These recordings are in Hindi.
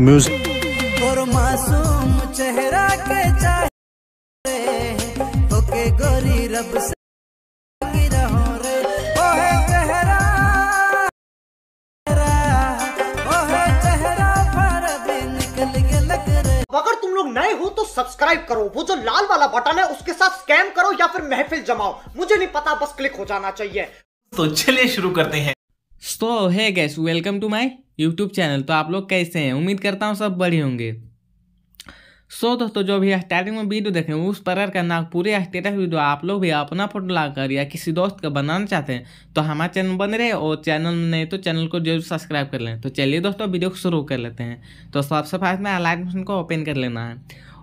म्यूजिक और मासूम चेहरा के चाहे होके गोरी रब से नए हो तो सब्सक्राइब करो वो जो लाल वाला बटन है उसके साथ स्कैम करो या फिर महफिल जमाओ मुझे नहीं पता बस क्लिक हो जाना चाहिए तो चलिए शुरू करते हैं तो है guys welcome to my YouTube channel तो आप लोग कैसे हैं उम्मीद करता हूँ सब बड़े होंगे सो दोस्तों जो भी स्टार्टिंग में वीडियो देखें उस तरह का नागपुरी स्टेटस वीडियो आप लोग भी अपना फोटो लाकर या किसी दोस्त का बनाना चाहते हैं तो हमारा चैनल बन रहे और चैनल में नहीं तो चैनल को जरूर सब्सक्राइब कर लें तो चलिए दोस्तों वीडियो को शुरू कर लेते हैं तो सबसे फास्ट में अलाइन को ओपन कर लेना है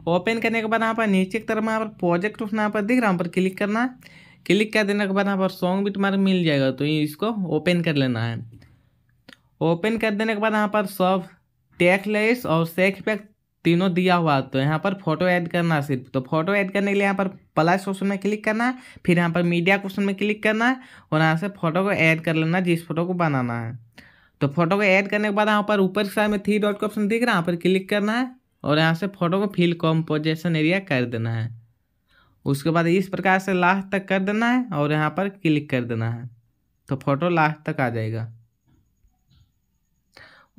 ओपन करने के बाद यहाँ पर नीचे की तरफ यहाँ पर प्रोजेक्ट उठना पर दिख रहा है पर क्लिक करना है क्लिक कर देने के बाद यहाँ पर सॉन्ग भी तुम्हारा मिल जाएगा तो इसको ओपन कर लेना है ओपन कर देने के बाद यहाँ पर सब टेक लेस और सेक्स पैक तीनों दिया हुआ तो यहाँ पर फोटो ऐड करना है सिर्फ तो फोटो ऐड करने के लिए यहाँ पर प्लस ऑप्शन में क्लिक करना है फिर यहाँ पर मीडिया क्वेश्चन में क्लिक करना है और यहाँ से फोटो को ऐड कर लेना जिस फोटो को बनाना है तो फोटो को ऐड करने के बाद यहाँ पर ऊपर की साइड में थ्री डॉट का ऑप्शन दिख रहा है यहाँ पर क्लिक करना है और यहाँ से फोटो को फिल कॉम्पोजिशन एरिया कर देना है उसके बाद इस प्रकार से लास्ट तक कर देना है और यहाँ पर क्लिक कर देना है तो फोटो लास्ट तक आ जाएगा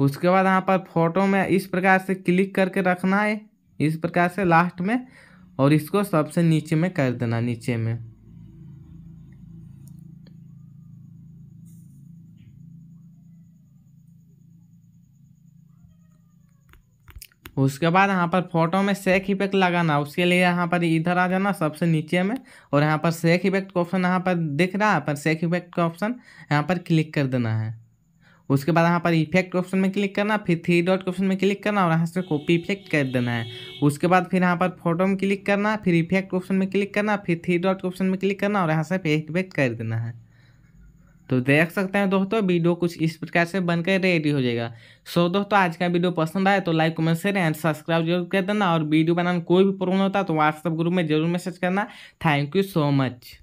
उसके बाद यहाँ पर फोटो में इस प्रकार से क्लिक करके रखना है इस प्रकार से लास्ट में और इसको सबसे नीचे में कर देना नीचे में उसके बाद यहाँ पर फोटो में सेक इफेक्ट लगाना उसके लिए यहाँ पर इधर आ जाना सबसे नीचे में और यहाँ पर सेक इफेक्ट का ऑप्शन यहाँ पर दिख रहा है पर सेक इफेक्ट का ऑप्शन यहाँ पर क्लिक कर देना है उसके बाद यहाँ पर इफेक्ट ऑप्शन में क्लिक करना फिर थ्री डॉट ऑप्शन में क्लिक करना और यहाँ से कॉपी इफेक्ट कर देना है उसके बाद फिर यहाँ पर फोटो में क्लिक करना फिर इफेक्ट ऑप्शन में क्लिक करना फिर थ्री डॉट ऑप्शन में क्लिक करना और यहाँ से पेस्ट बैक कर देना है तो देख सकते हैं दोस्तों वीडियो कुछ इस प्रकार से बनकर रेडी हो जाएगा सो दोस्तों आज का वीडियो पसंद आए तो like comment share and subscribe जरूर कर देना और वीडियो बनाने कोई भी प्रॉब्लम होता है तो व्हाट्सअप ग्रुप में जरूर मैसेज करना थैंक यू सो मच